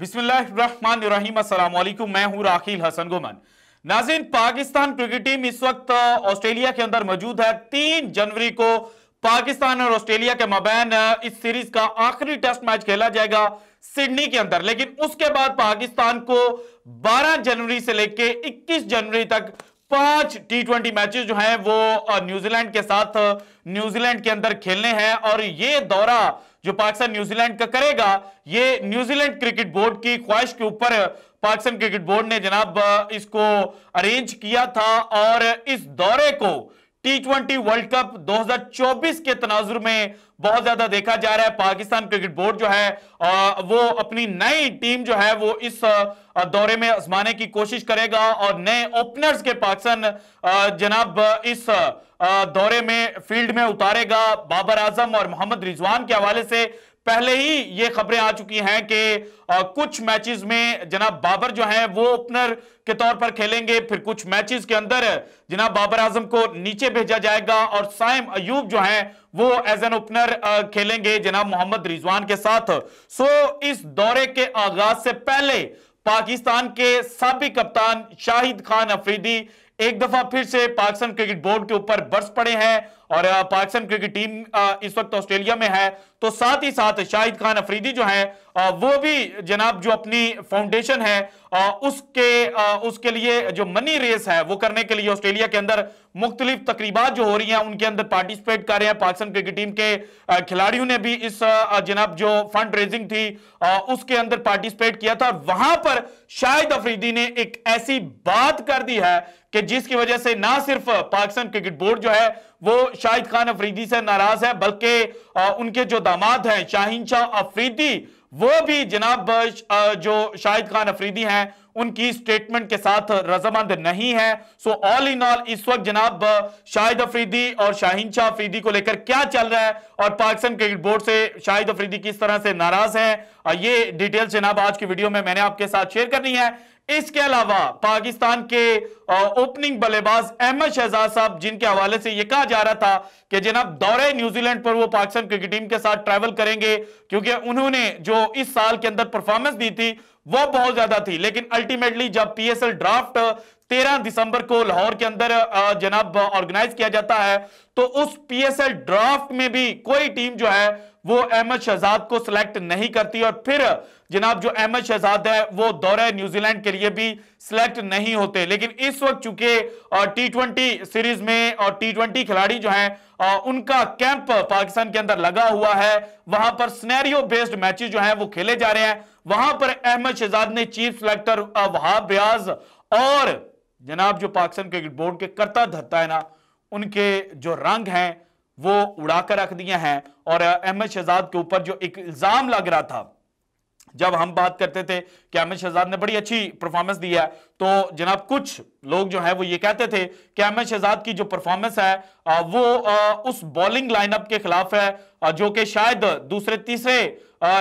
मैं हूं राखिल हसन गुमन नाजिन पाकिस्तान क्रिकेट टीम इस वक्त ऑस्ट्रेलिया के अंदर मौजूद है तीन जनवरी को पाकिस्तान और ऑस्ट्रेलिया के मबैन इस सीरीज का आखिरी टेस्ट मैच खेला जाएगा सिडनी के अंदर लेकिन उसके बाद पाकिस्तान को 12 जनवरी से लेकर 21 जनवरी तक पांच टी ट्वेंटी मैचेस जो हैं वो न्यूजीलैंड के साथ न्यूजीलैंड के अंदर खेलने हैं और ये दौरा जो पाकिस्तान न्यूजीलैंड का करेगा ये न्यूजीलैंड क्रिकेट बोर्ड की ख्वाहिश के ऊपर पाकिस्तान क्रिकेट बोर्ड ने जनाब इसको अरेंज किया था और इस दौरे को टी ट्वेंटी वर्ल्ड कप 2024 के तनाजुर में बहुत ज्यादा देखा जा रहा है पाकिस्तान क्रिकेट बोर्ड जो है आ, वो अपनी नई टीम जो है वो इस दौरे में आजमाने की कोशिश करेगा और नए ओपनर्स के पाकिस्तान जनाब इस दौरे में फील्ड में उतारेगा बाबर आजम और मोहम्मद रिजवान के हवाले से पहले ही ये खबरें आ चुकी हैं कि कुछ मैचेस में जनाब बाबर जो हैं वो ओपनर के तौर पर खेलेंगे फिर कुछ मैचेस के अंदर जनाब बाबर आजम को नीचे भेजा जाएगा और साइम अयूब जो हैं वो एज एन ओपनर खेलेंगे जनाब मोहम्मद रिजवान के साथ सो इस दौरे के आगाज से पहले पाकिस्तान के सबक कप्तान शाहिद खान अफरीदी एक दफा फिर से पाकिस्तान क्रिकेट बोर्ड के ऊपर बर्स पड़े हैं और पाकिस्तान क्रिकेट टीम इस वक्त ऑस्ट्रेलिया में है तो साथ ही साथ शाहिद खान अफरीदी जो है वो भी जनाब जो अपनी फाउंडेशन है उसके उसके लिए जो मनी रेस है वो करने के लिए ऑस्ट्रेलिया के अंदर मुख्तलिफ तकरीबा जो हो रही हैं उनके अंदर पार्टिसिपेट कर रहे हैं पाकिस्तान क्रिकेट टीम के खिलाड़ियों ने भी इस जनाब जो फंड रेजिंग थी उसके अंदर पार्टिसिपेट किया था वहां पर शाहिद अफरीदी ने एक ऐसी बात कर दी है कि जिसकी वजह से ना सिर्फ पाकिस्तान क्रिकेट बोर्ड जो है वो शाहिद खान अफरीदी से नाराज है बल्कि उनके जो दामाद हैं शाहिन शाह अफरीदी वो भी जनाब जो शाहिद खान अफरीदी हैं उनकी स्टेटमेंट के साथ रजामंद नहीं है सो ऑल इन ऑल इस वक्त जनाब शाहिद अफरीदी और शाहिन शाह अफरीदी को लेकर क्या चल रहा है और पाकिस्तान क्रिकेट बोर्ड से शाहिद अफरीदी किस तरह से नाराज है ये डिटेल्स जनाब आज की वीडियो में मैंने आपके साथ शेयर करनी है इसके अलावा पाकिस्तान के ओपनिंग बल्लेबाज अहमद शहजाद साहब जिनके हवाले से यह कहा जा रहा था कि जनाब दौरे न्यूजीलैंड पर वो पाकिस्तान क्रिकेट टीम के साथ ट्रैवल करेंगे क्योंकि उन्होंने जो इस साल के अंदर परफॉर्मेंस दी थी वो बहुत ज्यादा थी लेकिन अल्टीमेटली जब पीएसएल ड्राफ्ट तेरह दिसंबर को लाहौर के अंदर जनाब ऑर्गेनाइज किया जाता है तो उस पीएसएल ड्राफ्ट में भी कोई टीम जो है वो अहमद शहजाद को सिलेक्ट नहीं करती और फिर जनाब जो अहमद शहजाद है वो दौरे न्यूजीलैंड के लिए भी सिलेक्ट नहीं होते लेकिन इस वक्त चूंकि टी ट्वेंटी सीरीज में और टी ट्वेंटी खिलाड़ी जो हैं उनका कैंप पाकिस्तान के अंदर लगा हुआ है वहां पर स्नैरियो बेस्ड मैचेस जो हैं वो खेले जा रहे हैं वहां पर अहमद शहजाद ने चीफ सिलेक्टर वहाब ब्याज और जनाब जो पाकिस्तान क्रिकेट बोर्ड के करता धरता है ना उनके जो रंग हैं वो उड़ाकर रख दिए हैं और अहमद शहजाद के ऊपर जो एक इल्ज़ाम लग रहा था जब हम बात करते थे कि अहमद शहजाद ने बड़ी अच्छी परफॉर्मेंस दी है तो जनाब कुछ लोग जो है वो ये कहते थे कि अहमद शहजाद की जो परफॉर्मेंस है वो उस बॉलिंग लाइनअप के खिलाफ है जो कि शायद दूसरे तीसरे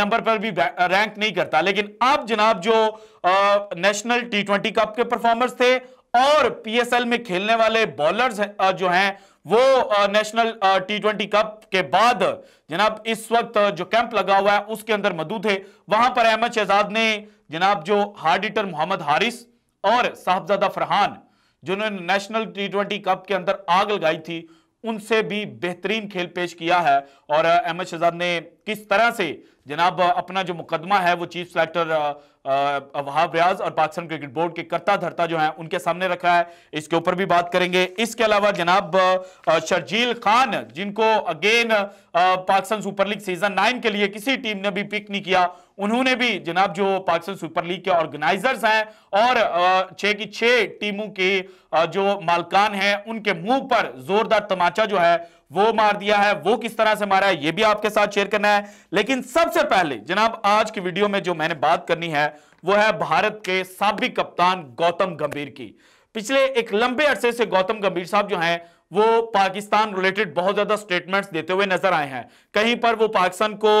नंबर पर भी रैंक नहीं करता लेकिन अब जनाब जो नेशनल टी ट्वेंटी कप के परफॉर्मर्स थे और पीएसएल में खेलने वाले बॉलर्स जो हैं वो नेशनल टी ट्वेंटी कप के बाद जनाब इस वक्त जो कैंप लगा हुआ है उसके अंदर मधु थे वहां पर अहमद शहजाद ने जनाब जो हार्ड हिटर मोहम्मद हारिस और साहबजादा फरहान जिन्होंने नेशनल टी ट्वेंटी कप के अंदर आग लगाई थी उनसे भी बेहतरीन खेल पेश किया है और अहमद शहजाद ने किस तरह से जनाब अपना जो मुकदमा है वो चीफ सेलेक्टर वहाब रियाज और पाकिस्तान क्रिकेट बोर्ड के करता धरता जो है उनके सामने रखा है इसके ऊपर भी बात करेंगे इसके अलावा जनाब शर्जील खान जिनको again Pakistan Super League season nine के लिए किसी टीम ने भी पिक नहीं किया उन्होंने भी जनाब जो पाकिस्तान सुपर लीग के ऑर्गेनाइजर्स हैं और छह की छह टीमों के जो मालकान हैं उनके मुंह पर जोरदार तमाचा जो है वो मार दिया है वो किस तरह से मारा है ये भी आपके साथ शेयर करना है लेकिन सबसे पहले जनाब आज की वीडियो में जो मैंने बात करनी है वो है भारत के सबक कप्तान गौतम गंभीर की पिछले एक लंबे अरसे से गौतम गंभीर साहब जो हैं वो पाकिस्तान रिलेटेड बहुत ज्यादा स्टेटमेंट्स देते हुए नजर आए हैं कहीं पर वो पाकिस्तान को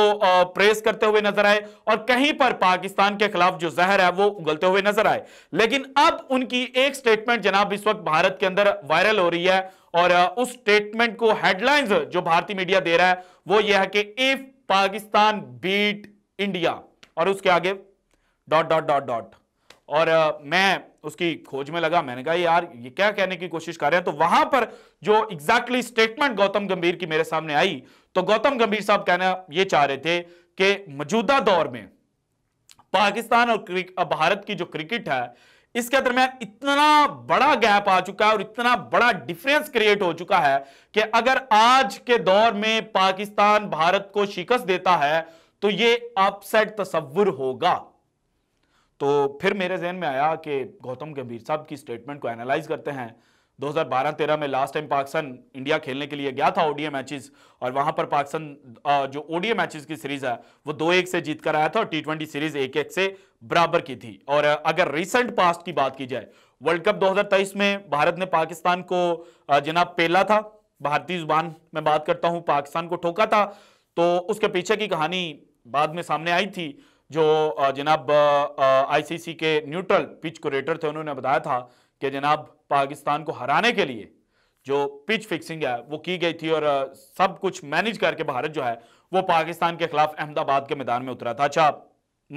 प्रेस करते हुए नजर आए और कहीं पर पाकिस्तान के खिलाफ जो जहर है वो उगलते हुए नजर आए लेकिन अब उनकी एक स्टेटमेंट जनाब इस वक्त भारत के अंदर वायरल हो रही है और उस स्टेटमेंट को हेडलाइंस जो भारतीय मीडिया दे रहा है वो यह है कि इफ पाकिस्तान बीट इंडिया और उसके आगे डॉट डॉट डॉट डॉट और मैं उसकी खोज में लगा मैंने कहा यार ये क्या कहने की कोशिश कर रहे हैं तो वहां पर जो एग्जैक्टली स्टेटमेंट गौतम गंभीर की मेरे सामने आई तो गौतम गंभीर साहब कहना ये चाह रहे थे कि मौजूदा दौर में पाकिस्तान और भारत की जो क्रिकेट है इसके दरमियान इतना बड़ा गैप आ चुका है और इतना बड़ा डिफरेंस क्रिएट हो चुका है कि अगर आज के दौर में पाकिस्तान भारत को शिकस्त देता है तो यह अपसेट तस्वुर होगा तो फिर मेरे जहन में आया कि गौतम गंभीर साहब की स्टेटमेंट को एनालाइज करते हैं 2012-13 में लास्ट टाइम पाकिस्तान इंडिया खेलने के लिए गया था ओडीए मैचेस और वहां पर पाकिस्तान जो ओडीए मैचेस की सीरीज है वो दो एक से जीत कर आया था और टी सीरीज एक एक से बराबर की थी और अगर रिसेंट पास्ट की बात की जाए वर्ल्ड कप 2023 में भारत ने पाकिस्तान को जनाब पेला था भारतीय जुबान में बात करता हूं पाकिस्तान को ठोका था तो उसके पीछे की कहानी बाद में सामने आई थी जो जनाब आईसीसी के न्यूट्रल पिच कुरेटर थे उन्होंने बताया था कि जनाब पाकिस्तान को हराने के लिए जो पिच फिक्सिंग है वो की गई थी और सब कुछ मैनेज करके भारत जो है वो पाकिस्तान के खिलाफ अहमदाबाद के मैदान में उतरा था अच्छा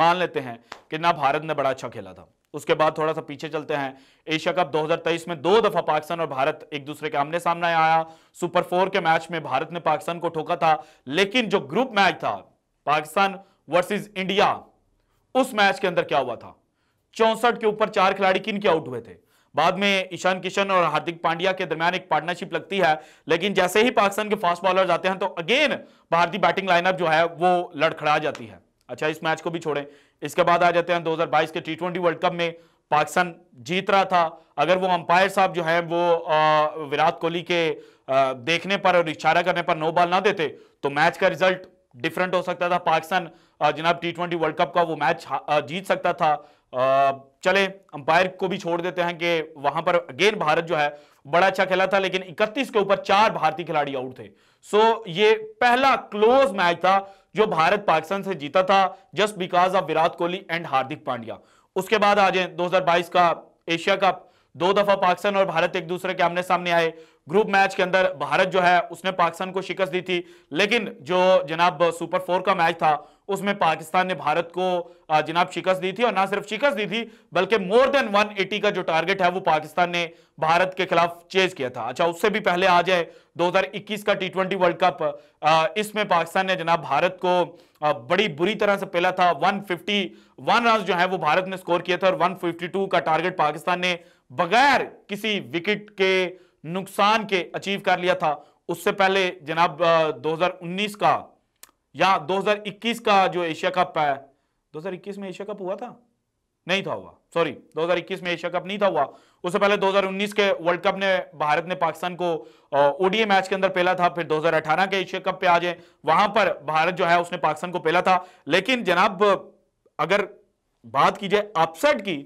मान लेते हैं कि ना भारत ने बड़ा अच्छा खेला था उसके बाद थोड़ा सा पीछे चलते हैं एशिया कप 2023 में दो दफा पाकिस्तान और भारत एक दूसरे के आमने सामने आया सुपर फोर के मैच में भारत ने पाकिस्तान को ठोका था लेकिन जो ग्रुप मैच था पाकिस्तान वर्सेस इंडिया उस मैच के अंदर क्या हुआ था चौसठ के ऊपर चार खिलाड़ी किन के आउट हुए थे बाद में ईशान किशन और हार्दिक पांड्या के दरमियान एक पार्टनरशिप लगती है लेकिन जैसे ही पाकिस्तान के फास्ट बॉलर आते हैं तो अगेन भारतीय बैटिंग लाइनअप जो है वो लड़खड़ा जाती है अच्छा इस मैच को भी छोड़ें इसके बाद आ जाते हैं 2022 के टी वर्ल्ड कप में पाकिस्तान जीत रहा था अगर वो अंपायर साहब जो है वो विराट कोहली के देखने पर और इशारा करने पर नो बॉल ना देते तो मैच का रिजल्ट डिफरेंट हो सकता था पाकिस्तान जनाब टी ट्वेंटी वर्ल्ड कप का वो मैच जीत सकता था चले अंपायर को भी छोड़ देते हैं कि वहां पर अगेन भारत जो है बड़ा अच्छा खेला था लेकिन 31 के ऊपर चार भारतीय खिलाड़ी आउट थे सो ये पहला क्लोज मैच था जो भारत पाकिस्तान से जीता था just because of Virat Kohli and Hardik Pandya उसके बाद आ जाए दो का एशिया कप दो दफा पाकिस्तान और भारत एक दूसरे के आमने सामने आए ग्रुप मैच के अंदर भारत जो है उसने पाकिस्तान को शिकस्त दी थी लेकिन जो जनाब सुपर फोर का मैच था उसमें पाकिस्तान ने भारत को जनाब शिकस्त दी थी और ना सिर्फ शिकस्त दी थी बल्कि मोर देन 180 का जो टारगेट है वो पाकिस्तान ने भारत के खिलाफ चेज किया था अच्छा उससे भी पहले आ जाए 2021 का टी वर्ल्ड कप इसमें पाकिस्तान ने जनाब भारत को बड़ी बुरी तरह से पहला था 151 रन जो है वो भारत ने स्कोर किया था और 152 का टारगेट पाकिस्तान ने बगैर किसी विकेट के नुकसान के अचीव कर लिया था उससे पहले जनाब 2019 का या 2021 का जो एशिया कप है 2021 में एशिया कप हुआ था नहीं था हुआ सॉरी 2021 में एशिया कप नहीं था हुआ उससे पहले 2019 के वर्ल्ड कप ने भारत ने पाकिस्तान को ओडीए मैच के अंदर पहला था फिर 2018 के एशिया कप पे आ जाए वहां पर भारत जो है उसने पाकिस्तान को पहला था लेकिन जनाब अगर बात की जाए अपसेट की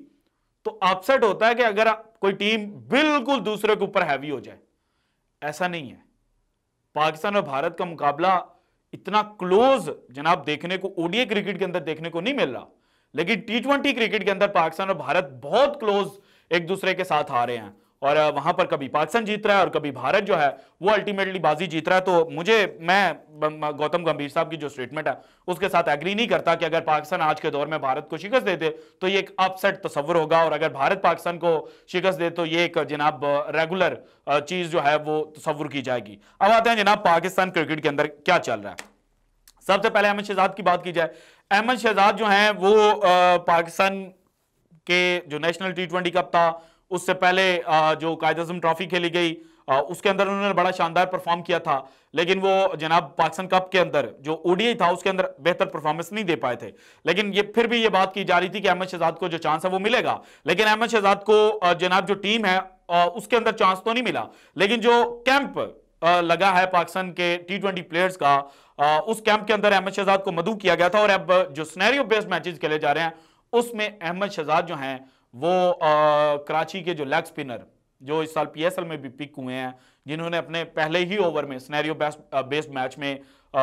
तो अपसेट होता है कि अगर कोई टीम बिल्कुल दूसरे के ऊपर हैवी हो जाए ऐसा नहीं है पाकिस्तान और भारत का मुकाबला इतना क्लोज जनाब देखने को ओडीए क्रिकेट के अंदर देखने को नहीं मिल रहा लेकिन टी ट्वेंटी क्रिकेट के अंदर पाकिस्तान और भारत बहुत क्लोज एक दूसरे के साथ आ रहे हैं और वहां पर कभी पाकिस्तान जीत रहा है और कभी भारत जो है वो अल्टीमेटली बाजी जीत रहा है तो मुझे मैं गौतम गंभीर साहब की जो स्टेटमेंट है उसके साथ एग्री नहीं करता कि अगर पाकिस्तान आज के दौर में भारत को शिकस्त दे दे तो ये एक अपसेट तस्वर होगा और अगर भारत पाकिस्तान को शिकस्त दे तो ये एक जनाब रेगुलर चीज जो है वो तस्वुर की जाएगी अब आते हैं जनाब पाकिस्तान क्रिकेट के अंदर क्या चल रहा है सबसे पहले अहमद शहजाद की बात की जाए अहमद शहजाद जो है वो पाकिस्तान के जो नेशनल टी ट्वेंटी कप था उससे पहले जो कायद अजम ट्रॉफी खेली गई उसके अंदर उन्होंने बड़ा शानदार परफॉर्म किया था लेकिन वो जनाब पाकिस्तान कप के अंदर जो ओडीआई था उसके अंदर बेहतर परफॉर्मेंस नहीं दे पाए थे लेकिन ये फिर भी ये बात की जा रही थी कि अहमद शहजाद को जो चांस है वो मिलेगा लेकिन अहमद शहजाद को जनाब जो टीम है उसके अंदर चांस तो नहीं मिला लेकिन जो कैंप लगा है पाकिस्तान के टी ट्वेंटी प्लेयर्स का उस कैंप के अंदर अहमद शहजाद को मधु किया गया था और अब जो स्नैरियो बेस्ड मैचेस खेले जा रहे हैं उसमें अहमद शहजाद जो हैं वो आ, कराची के जो लेग स्पिनर जो इस साल पीएसएल में भी पिक हुए हैं जिन्होंने अपने पहले ही ओवर में स्नैरियो बेस्ड बेस्ड मैच में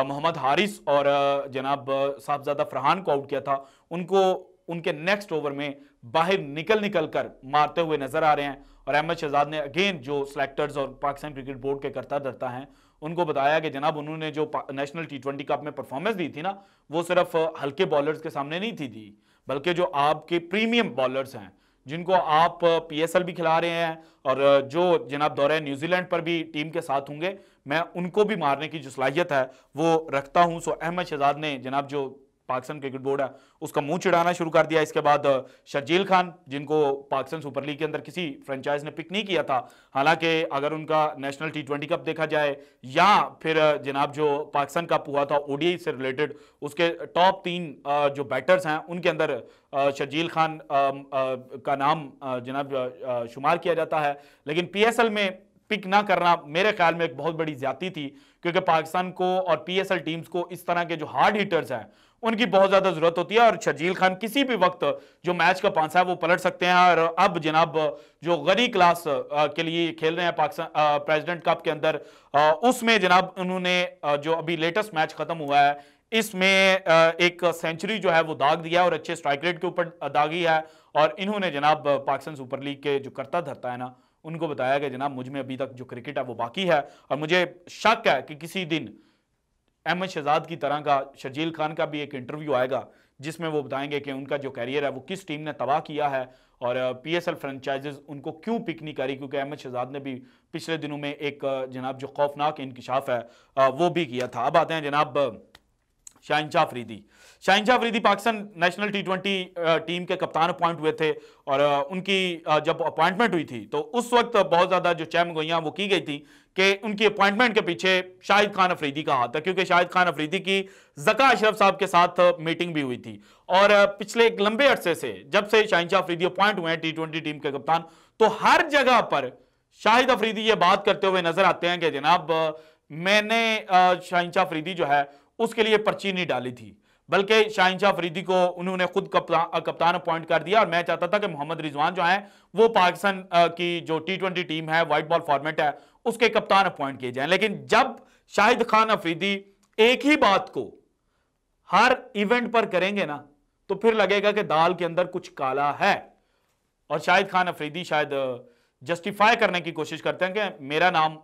मोहम्मद हारिस और जनाब साहबजादा फरहान को आउट किया था उनको उनके नेक्स्ट ओवर में बाहर निकल निकल कर मारते हुए नजर आ रहे हैं और अहमद शहजाद ने अगेन जो सेलेक्टर्स और पाकिस्तान क्रिकेट बोर्ड के करता धरता हैं उनको बताया कि जनाब उन्होंने जो नेशनल टी ट्वेंटी कप में परफॉर्मेंस दी थी ना वो सिर्फ हल्के बॉलर्स के सामने नहीं थी दी बल्कि जो आपके प्रीमियम बॉलर्स हैं जिनको आप पीएसएल भी खिला रहे हैं और जो जनाब दौरे न्यूजीलैंड पर भी टीम के साथ होंगे मैं उनको भी मारने की जो सलाहियत है वो रखता हूं सो अहमद शहजाद ने जनाब जो पाकिस्तान क्रिकेट बोर्ड है उसका मुंह चिड़ाना शुरू कर दिया इसके बाद शर्जील खान जिनको पाकिस्तान सुपर लीग के अंदर किसी फ्रेंचाइज ने पिक नहीं किया था हालांकि अगर उनका नेशनल टी ट्वेंटी कप देखा जाए या फिर जनाब जो पाकिस्तान कप हुआ था ओडीआई से रिलेटेड उसके टॉप तीन जो बैटर्स हैं उनके अंदर शर्जील खान का नाम जनाब शुमार किया जाता है लेकिन एल में पिक ना करना मेरे ख्याल में एक बहुत बड़ी ज्यादा थी क्योंकि पाकिस्तान को और पीएसएल टीम्स को इस तरह के जो हार्ड हिटर्स हैं उनकी बहुत ज्यादा जरूरत होती है और शजील खान किसी भी वक्त जो मैच का पांसा है वो पलट सकते हैं और अब जनाब जो गरी क्लास के लिए खेल रहे हैं पाकिस्तान प्रेसिडेंट कप के अंदर उसमें जनाब उन्होंने जो अभी लेटेस्ट मैच खत्म हुआ है इसमें एक सेंचुरी जो है वो दाग दिया और अच्छे स्ट्राइक रेट के ऊपर दागी है और इन्होंने जनाब पाकिस्तान सुपर लीग के जो करता धरता है ना उनको बताया गया जनाब मुझ में अभी तक जो क्रिकेट है वो बाकी है और मुझे शक है कि किसी दिन अहमद शहजाद की तरह का शर्जील खान का भी एक इंटरव्यू आएगा जिसमें वो बताएंगे कि उनका जो कैरियर है वो किस टीम ने तबाह किया है और पी एस एल फ्रेंचाइजेज उनको क्यों पिक नहीं करी क्योंकि अहमद शहजाद ने भी पिछले दिनों में एक जनाब जो खौफनाक इंकशाफ है वो भी किया था अब आते हैं जनाब शाहिशाह Faridi शाहिनशाह Afridi Pakistan national T twenty team के कप्तान अपॉइंट हुए थे और उनकी जब अपॉइंटमेंट हुई थी तो उस वक्त बहुत ज़्यादा जो गोइयाँ वो की गई थी कि उनकी अपॉइंटमेंट के पीछे शाहिद खान अफरीदी का हाथ था क्योंकि शाहिद खान अफरीदी की जका अशरफ साहब के साथ मीटिंग भी हुई थी और पिछले एक लंबे अरसे से जब से शाहिंजा अफरीदी अपॉइंट हुए हैं टी ट्वेंटी टीम के कप्तान तो हर जगह पर शाहिद अफरीदी ये बात करते हुए नजर आते हैं कि जनाब मैंने शाहिनशाह अफरीदी जो है उसके लिए पर्ची नहीं डाली थी बल्कि शाहिनशाह फरीदी को उन्होंने खुद कप्तान अपॉइंट कर दिया और मैं चाहता था कि मोहम्मद रिजवान जो है वो पाकिस्तान की जो टी ट्वेंटी टीम है वाइट बॉल फॉर्मेट है उसके कप्तान अपॉइंट किए जाए लेकिन जब शाहिद खान अफरीदी एक ही बात को हर इवेंट पर करेंगे ना तो फिर लगेगा कि दाल के अंदर कुछ काला है और शाहिद खान अफरीदी शायद जस्टिफाई करने की कोशिश करते हैं कि मेरा नाम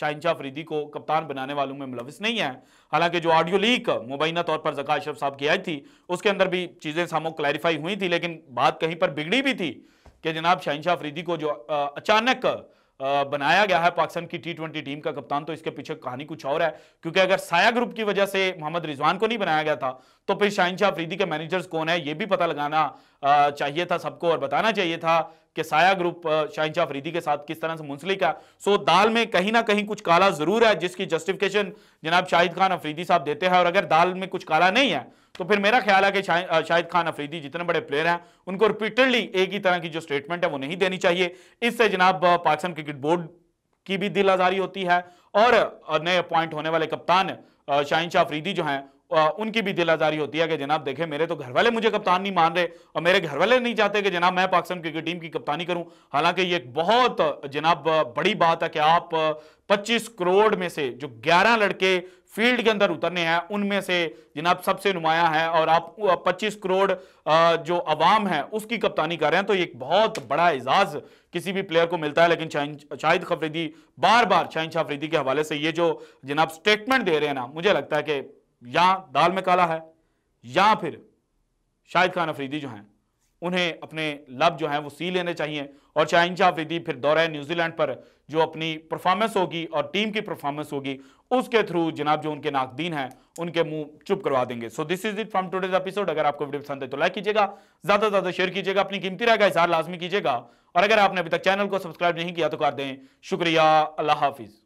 शाहिनशाह फरीदी को कप्तान बनाने वालों में मुलविस नहीं है हालांकि जो ऑडियो लीक मुबैना तौर पर जका अशरफ साहब की आई थी उसके अंदर भी चीज़ें सामो क्लैरिफाई हुई थी लेकिन बात कहीं पर बिगड़ी भी थी कि जनाब शाहिशाह फरीदी को जो अचानक बनाया गया है पाकिस्तान की टी ट्वेंटी टीम का कप्तान तो इसके पीछे कहानी कुछ और है क्योंकि अगर साया ग्रुप की वजह से मोहम्मद रिजवान को नहीं बनाया गया था तो फिर शाह अफरीदी के मैनेजर्स कौन है ये भी पता लगाना चाहिए था सबको और बताना चाहिए था कि साया ग्रुप शाह अफरीदी के साथ किस तरह से मुंसलिक है सो दाल में कहीं ना कहीं कुछ काला जरूर है जिसकी जस्टिफिकेशन जनाब शाहिद खान अफरीदी साहब देते हैं और अगर दाल में कुछ काला नहीं है तो फिर मेरा ख्याल है कि शाहिद खान अफरीदी जितने बड़े प्लेयर हैं उनको रिपीटेडली एक ही तरह की जो स्टेटमेंट है वो नहीं देनी चाहिए इससे जनाब पाकिस्तान क्रिकेट बोर्ड की भी दिल आजारी होती है और नए अपॉइंट होने वाले कप्तान शाहिन शाह अफरीदी जो हैं उनकी भी दिल आजारी होती है कि जनाब देखें मेरे तो घर वाले मुझे कप्तान नहीं मान रहे और मेरे घर वाले नहीं चाहते कि जनाब मैं पाकिस्तान क्रिकेट टीम की कप्तानी करूं हालांकि ये एक बहुत जनाब बड़ी बात है कि आप 25 करोड़ में से जो 11 लड़के फील्ड के अंदर उतरने हैं उनमें से जनाब सबसे नुमाया है और आप पच्चीस करोड़ जो अवाम है उसकी कप्तानी कर रहे हैं तो एक बहुत बड़ा एजाज किसी भी प्लेयर को मिलता है लेकिन शाहिद खफरीदी बार बार शाहिद शाफरीदी के हवाले से ये जो जनाब स्टेटमेंट दे रहे हैं ना मुझे लगता है कि या दाल में काला है या फिर शाहिद खान अफरीदी जो हैं उन्हें अपने लब जो हैं वो सी लेने चाहिए और शाहिनशाह अफरीदी फिर दौरे न्यूजीलैंड पर जो अपनी परफॉर्मेंस होगी और टीम की परफॉर्मेंस होगी उसके थ्रू जनाब जो उनके नाकदीन हैं उनके मुंह चुप करवा देंगे so this is it from today's episode अगर आपको वीडियो पसंद है तो लाइक कीजिएगा ज़्यादा से ज़्यादा शेयर कीजिएगा अपनी कीमती रहेगा का इजहार लाजमी कीजिएगा और अगर आपने अभी तक चैनल को सब्सक्राइब नहीं किया तो कर दें शुक्रिया अल्लाह हाफिज़